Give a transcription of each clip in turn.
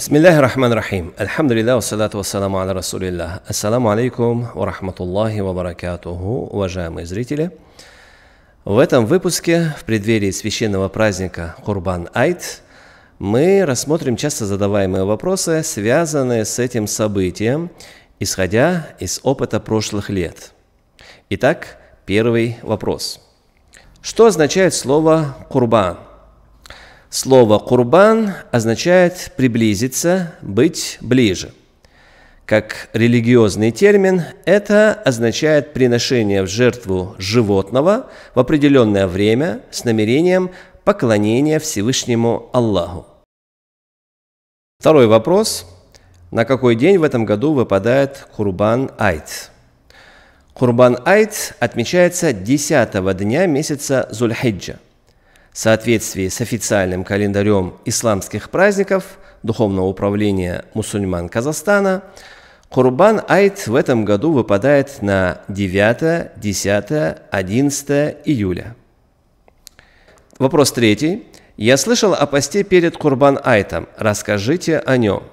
بسم الله الرحمن الرحيم الحمد لله والصلاة والسلام على رسول الله السلام عليكم ورحمة الله وبركاته уважаемые зрители в этом выпуске в преддверии священного праздника Курбан Айт мы рассмотрим часто задаваемые вопросы, связанные с этим событием, исходя из опыта прошлых лет. Итак, первый вопрос. Что означает слово «курбан»? Слово «курбан» означает «приблизиться», «быть ближе». Как религиозный термин, это означает приношение в жертву животного в определенное время с намерением поклонения Всевышнему Аллаху. Второй вопрос. На какой день в этом году выпадает Курбан Айт? Курбан Айт отмечается 10 дня месяца Зульхиджа – в соответствии с официальным календарем исламских праздников Духовного управления мусульман Казахстана, Курбан Айт в этом году выпадает на 9, 10, 11 июля. Вопрос третий. Я слышал о посте перед Курбан Айтом. Расскажите о нем.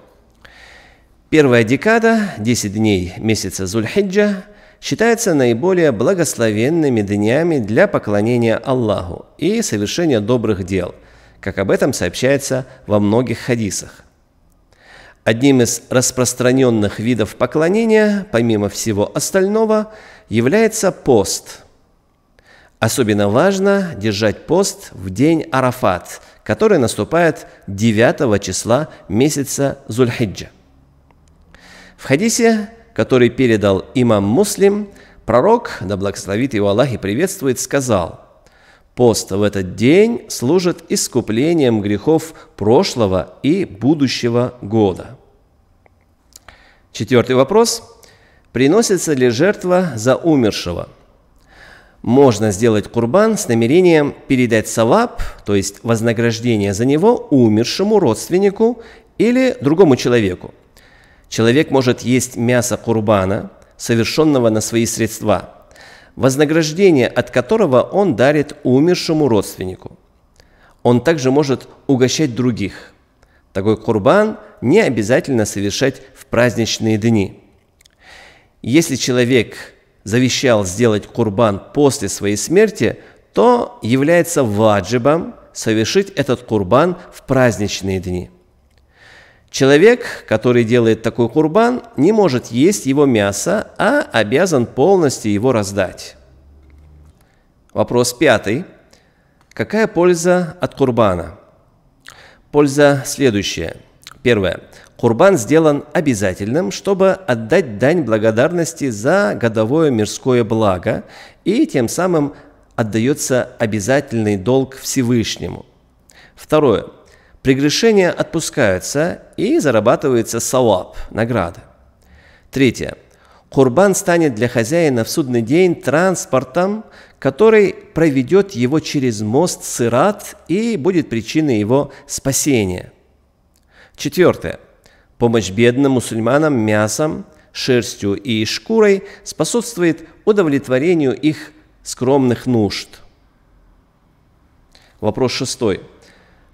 Первая декада, 10 дней месяца Зульхиджа, считаются наиболее благословенными днями для поклонения Аллаху и совершения добрых дел, как об этом сообщается во многих хадисах. Одним из распространенных видов поклонения, помимо всего остального, является пост. Особенно важно держать пост в день Арафат, который наступает 9 числа месяца Зульхиджа. В хадисе который передал имам Муслим, пророк, да благословит его Аллах и приветствует, сказал, «Пост в этот день служит искуплением грехов прошлого и будущего года». Четвертый вопрос. Приносится ли жертва за умершего? Можно сделать курбан с намерением передать савап, то есть вознаграждение за него, умершему родственнику или другому человеку – Человек может есть мясо курбана, совершенного на свои средства, вознаграждение от которого он дарит умершему родственнику. Он также может угощать других. Такой курбан не обязательно совершать в праздничные дни. Если человек завещал сделать курбан после своей смерти, то является ваджибом совершить этот курбан в праздничные дни – Человек, который делает такой курбан, не может есть его мясо, а обязан полностью его раздать. Вопрос пятый. Какая польза от курбана? Польза следующая. Первое. Курбан сделан обязательным, чтобы отдать дань благодарности за годовое мирское благо, и тем самым отдается обязательный долг Всевышнему. Второе. Прегрешения отпускаются и зарабатывается саваб, награда. Третье. Курбан станет для хозяина в судный день транспортом, который проведет его через мост Сырат и будет причиной его спасения. Четвертое. Помощь бедным мусульманам мясом, шерстью и шкурой способствует удовлетворению их скромных нужд. Вопрос шестой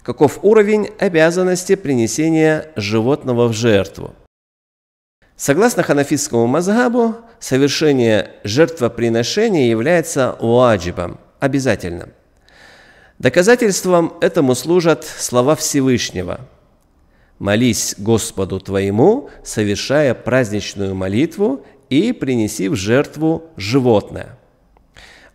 каков уровень обязанности принесения животного в жертву. Согласно ханафитскому мазхабу, совершение жертвоприношения является уаджибом, обязательным. Доказательством этому служат слова Всевышнего. «Молись Господу твоему, совершая праздничную молитву и принеси в жертву животное».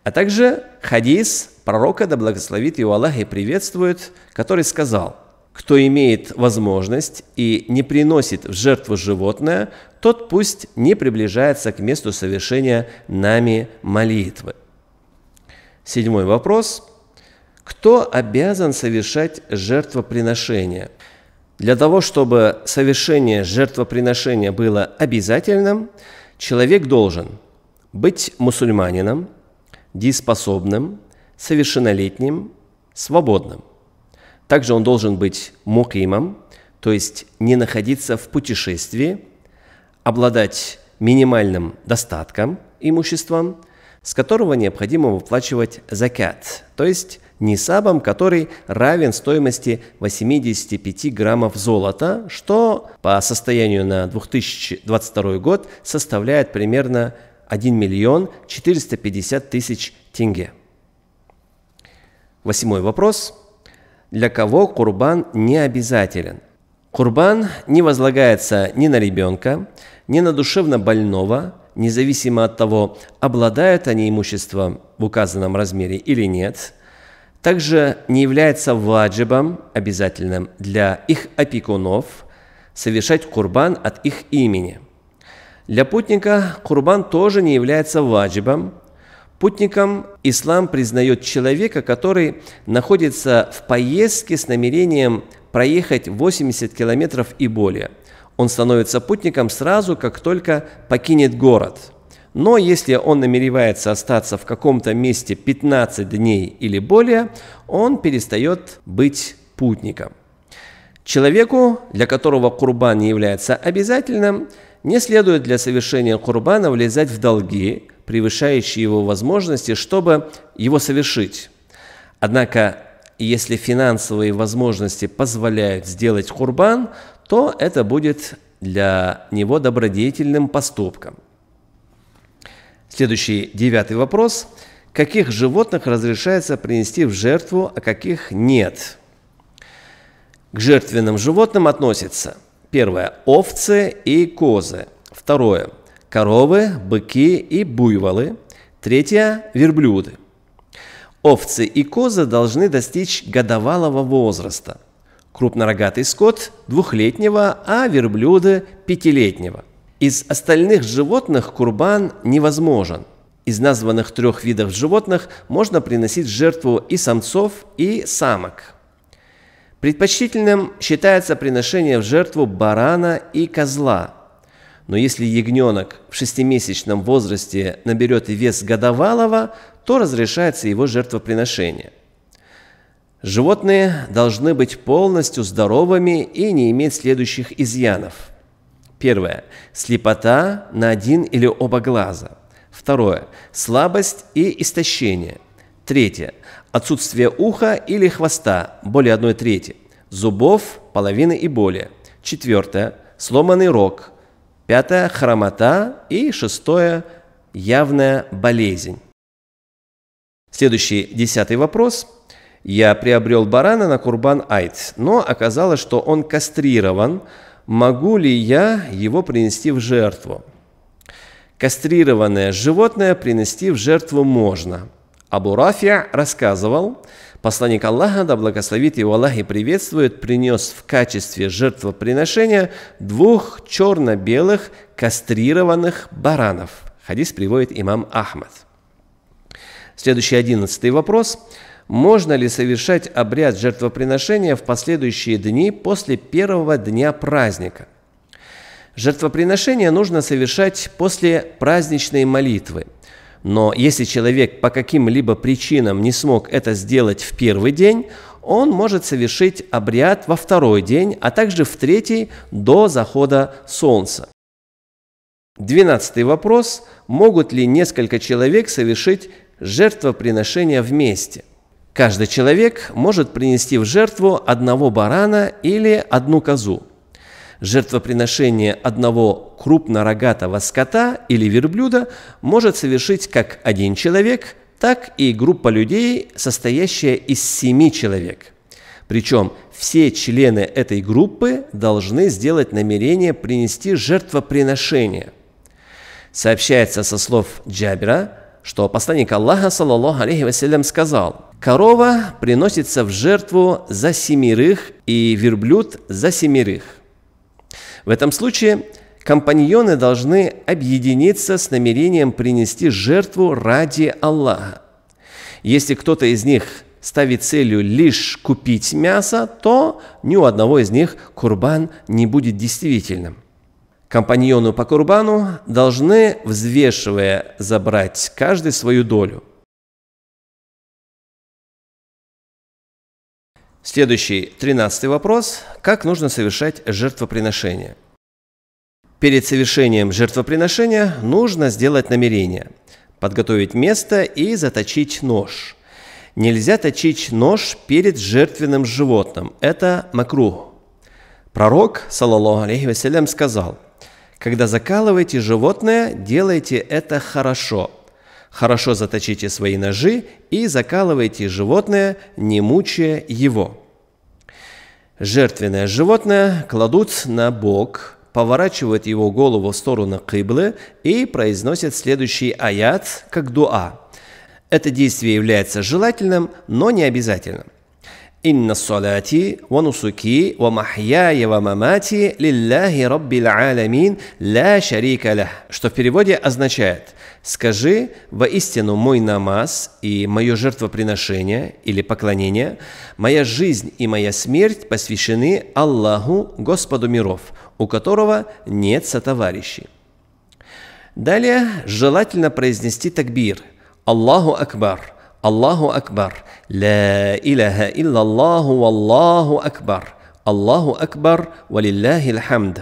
А также хадис пророка, да благословит его Аллах и приветствует, который сказал, «Кто имеет возможность и не приносит в жертву животное, тот пусть не приближается к месту совершения нами молитвы». Седьмой вопрос. Кто обязан совершать жертвоприношение? Для того, чтобы совершение жертвоприношения было обязательным, человек должен быть мусульманином, дееспособным, совершеннолетним, свободным. Также он должен быть мукимом, то есть не находиться в путешествии, обладать минимальным достатком, имуществом, с которого необходимо выплачивать закят, то есть нисабом, который равен стоимости 85 граммов золота, что по состоянию на 2022 год составляет примерно 1 миллион 450 тысяч тенге. Восьмой вопрос. Для кого курбан не обязателен? Курбан не возлагается ни на ребенка, ни на душевно больного, независимо от того, обладают они имуществом в указанном размере или нет, также не является ваджибом, обязательным для их опекунов, совершать курбан от их имени. Для путника курбан тоже не является ваджибом, Путником ислам признает человека, который находится в поездке с намерением проехать 80 километров и более. Он становится путником сразу, как только покинет город. Но если он намеревается остаться в каком-то месте 15 дней или более, он перестает быть путником. Человеку, для которого курбан не является обязательным, не следует для совершения курбана влезать в долги, превышающие его возможности, чтобы его совершить. Однако, если финансовые возможности позволяют сделать курбан, то это будет для него добродетельным поступком. Следующий девятый вопрос. Каких животных разрешается принести в жертву, а каких нет? К жертвенным животным относятся первое – овцы и козы. Второе – коровы, быки и буйволы. Третье – верблюды. Овцы и козы должны достичь годовалого возраста. Крупнорогатый скот – двухлетнего, а верблюды – пятилетнего. Из остальных животных курбан невозможен. Из названных трех видов животных можно приносить жертву и самцов, и самок. Предпочтительным считается приношение в жертву барана и козла – но если ягненок в шестимесячном возрасте наберет и вес годовалого, то разрешается его жертвоприношение. Животные должны быть полностью здоровыми и не иметь следующих изъянов. Первое. Слепота на один или оба глаза. Второе. Слабость и истощение. Третье. Отсутствие уха или хвоста, более одной трети. Зубов, половины и более. Четвертое. Сломанный рог – пятое – хромота и шестое – явная болезнь. Следующий десятый вопрос. Я приобрел барана на Курбан-Айт, но оказалось, что он кастрирован. Могу ли я его принести в жертву? Кастрированное животное принести в жертву можно. Абу Рафия рассказывал, что Посланник Аллаха, да благословит его Аллах и приветствует, принес в качестве жертвоприношения двух черно-белых кастрированных баранов. Хадис приводит имам Ахмад. Следующий одиннадцатый вопрос. Можно ли совершать обряд жертвоприношения в последующие дни после первого дня праздника? Жертвоприношение нужно совершать после праздничной молитвы – но если человек по каким-либо причинам не смог это сделать в первый день, он может совершить обряд во второй день, а также в третий до захода солнца. Двенадцатый вопрос. Могут ли несколько человек совершить жертвоприношение вместе? Каждый человек может принести в жертву одного барана или одну козу. Жертвоприношение одного крупнорогатого скота или верблюда может совершить как один человек, так и группа людей, состоящая из семи человек. Причем все члены этой группы должны сделать намерение принести жертвоприношение. Сообщается со слов Джабера, что посланник Аллаха, саллаллаху алейхи вассалям, сказал, «Корова приносится в жертву за семерых и верблюд за семерых». В этом случае компаньоны должны объединиться с намерением принести жертву ради Аллаха. Если кто-то из них ставит целью лишь купить мясо, то ни у одного из них курбан не будет действительным. Компаньоны по курбану должны, взвешивая, забрать каждый свою долю. Следующий, тринадцатый вопрос. Как нужно совершать жертвоприношение? Перед совершением жертвоприношения нужно сделать намерение, подготовить место и заточить нож. Нельзя точить нож перед жертвенным животным. Это макру. Пророк, саллаллаху алейхи вассалям, сказал, «Когда закалываете животное, делайте это хорошо, Хорошо заточите свои ножи и закалывайте животное, не мучая его. Жертвенное животное кладут на бок, поворачивают его голову в сторону кыблы и произносят следующий аят, как дуа. Это действие является желательным, но не обязательным. «Инна салати ва нусуки ва махьяя ва мамати лилляхи раббил алямин ла шарика лях», что в переводе означает – Скажи, воистину мой намаз и мое жертвоприношение или поклонение, моя жизнь и моя смерть посвящены Аллаху, Господу миров, у которого нет сотоварищей. Далее желательно произнести такбир. Аллаху Акбар, Аллаху Акбар, Ла иляха илля Аллаху, Аллаху Акбар, Аллаху Акбар, валиллахи хамд.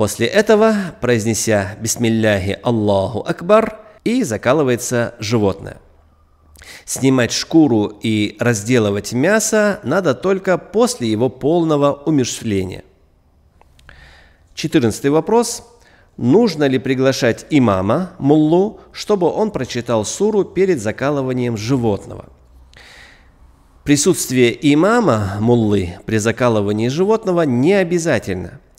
После этого, произнеся «Бисмилляхи Аллаху Акбар», и закалывается животное. Снимать шкуру и разделывать мясо надо только после его полного умерщвления. Четырнадцатый вопрос. Нужно ли приглашать имама, муллу, чтобы он прочитал суру перед закалыванием животного? Присутствие имама, муллы, при закалывании животного не обязательно –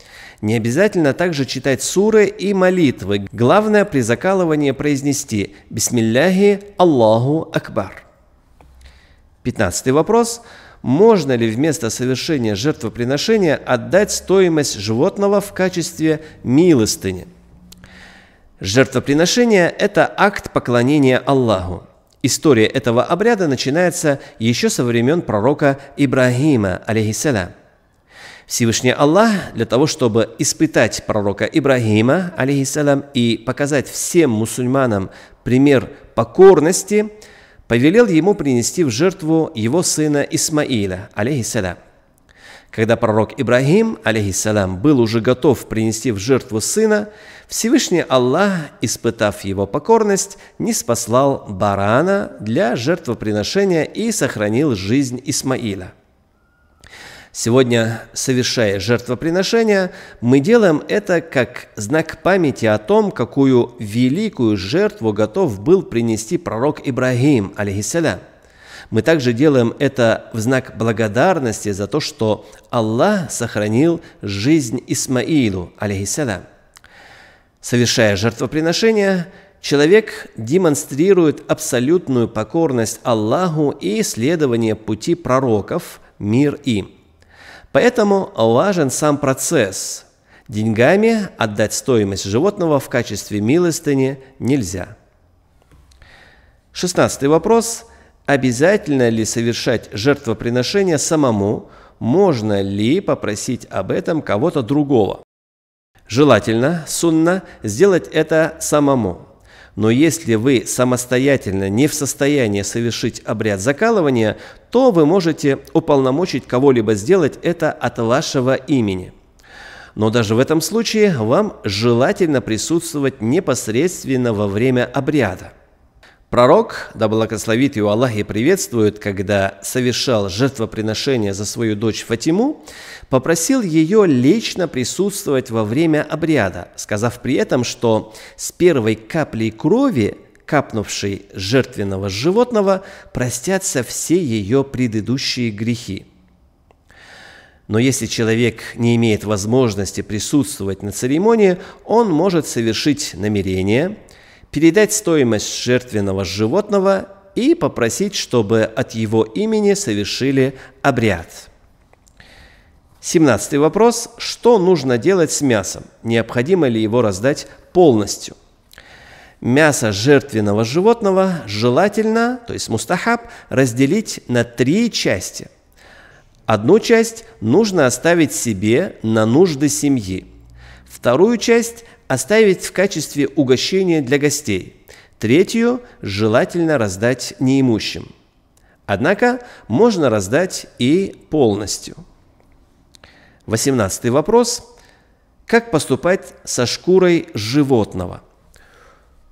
не обязательно также читать суры и молитвы. Главное при закалывании произнести «Бисмилляхи Аллаху Акбар». Пятнадцатый вопрос. Можно ли вместо совершения жертвоприношения отдать стоимость животного в качестве милостыни? Жертвоприношение – это акт поклонения Аллаху. История этого обряда начинается еще со времен пророка Ибрагима, алейхиссалям. Всевышний Аллах для того, чтобы испытать пророка Ибрагима, алейхиссалям, и показать всем мусульманам пример покорности, повелел ему принести в жертву его сына Исмаиля, алейхиссалям. Когда пророк Ибрагим, алейхиссалям, был уже готов принести в жертву сына, Всевышний Аллах, испытав его покорность, не спаслал барана для жертвоприношения и сохранил жизнь Исмаила. Сегодня, совершая жертвоприношение, мы делаем это как знак памяти о том, какую великую жертву готов был принести пророк Ибрагим, алейхиссалям. Мы также делаем это в знак благодарности за то, что Аллах сохранил жизнь Исмаилу, алейхиссалям. Совершая жертвоприношение, человек демонстрирует абсолютную покорность Аллаху и следование пути пророков, мир им. Поэтому важен сам процесс. Деньгами отдать стоимость животного в качестве милостыни нельзя. Шестнадцатый вопрос. Обязательно ли совершать жертвоприношение самому? Можно ли попросить об этом кого-то другого? Желательно, сунна, сделать это самому. Но если вы самостоятельно не в состоянии совершить обряд закалывания, то вы можете уполномочить кого-либо сделать это от вашего имени. Но даже в этом случае вам желательно присутствовать непосредственно во время обряда. Пророк, да благословит его Аллах и приветствует, когда совершал жертвоприношение за свою дочь Фатиму, попросил ее лично присутствовать во время обряда, сказав при этом, что с первой каплей крови, капнувшей жертвенного животного, простятся все ее предыдущие грехи. Но если человек не имеет возможности присутствовать на церемонии, он может совершить намерение – передать стоимость жертвенного животного и попросить, чтобы от его имени совершили обряд. 17 вопрос. Что нужно делать с мясом? Необходимо ли его раздать полностью? Мясо жертвенного животного желательно, то есть мустахаб, разделить на три части. Одну часть нужно оставить себе на нужды семьи. Вторую часть оставить в качестве угощения для гостей, третью желательно раздать неимущим. Однако можно раздать и полностью. Восемнадцатый вопрос. Как поступать со шкурой животного?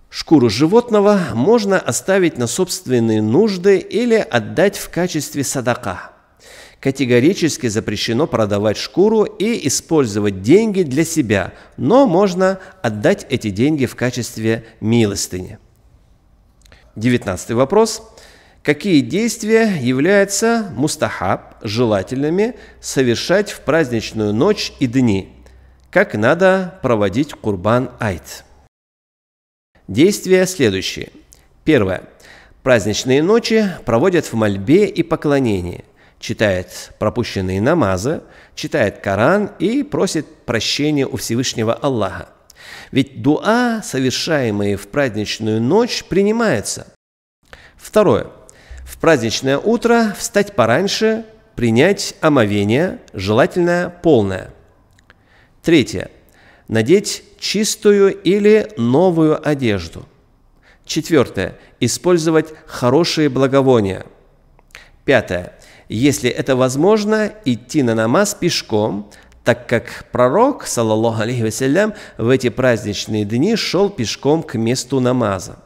Шкуру животного можно оставить на собственные нужды или отдать в качестве садака – Категорически запрещено продавать шкуру и использовать деньги для себя, но можно отдать эти деньги в качестве милостыни. Девятнадцатый вопрос. Какие действия являются мустахаб, желательными совершать в праздничную ночь и дни? Как надо проводить Курбан Айт? Действия следующие. Первое. Праздничные ночи проводят в мольбе и поклонении читает пропущенные намазы, читает Коран и просит прощения у Всевышнего Аллаха. Ведь дуа, совершаемые в праздничную ночь, принимается. Второе. В праздничное утро встать пораньше, принять омовение, желательно полное. Третье. Надеть чистую или новую одежду. Четвертое. Использовать хорошие благовония. Пятое если это возможно, идти на намаз пешком, так как пророк, саллаллаху алейхи вассалям, в эти праздничные дни шел пешком к месту намаза.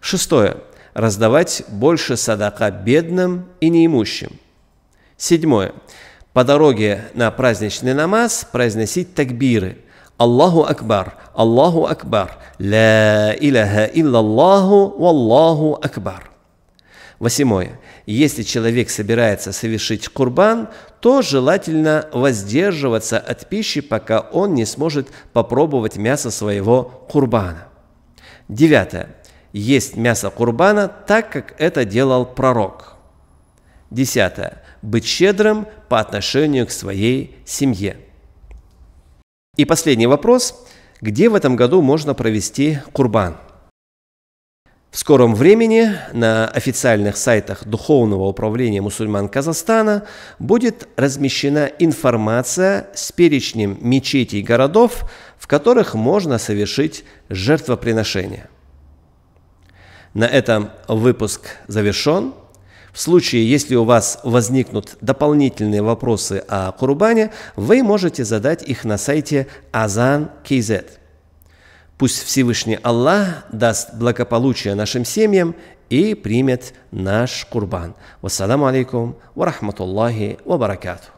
Шестое. Раздавать больше садака бедным и неимущим. Седьмое. По дороге на праздничный намаз произносить такбиры. Аллаху Акбар, Аллаху Акбар, Ла иляха иллаллаху, Валлаху Акбар. Восьмое. Если человек собирается совершить курбан, то желательно воздерживаться от пищи, пока он не сможет попробовать мясо своего курбана. Девятое. Есть мясо курбана, так как это делал пророк. Десятое. Быть щедрым по отношению к своей семье. И последний вопрос. Где в этом году можно провести курбан? В скором времени на официальных сайтах Духовного управления мусульман Казахстана будет размещена информация с перечнем мечетей городов, в которых можно совершить жертвоприношение. На этом выпуск завершен. В случае, если у вас возникнут дополнительные вопросы о Курбане, вы можете задать их на сайте Азан.кз. Пусть Всевышний Аллах даст благополучие нашим семьям и примет наш курбан. Вассаламу алейкум ва рахматуллахи ва баракату.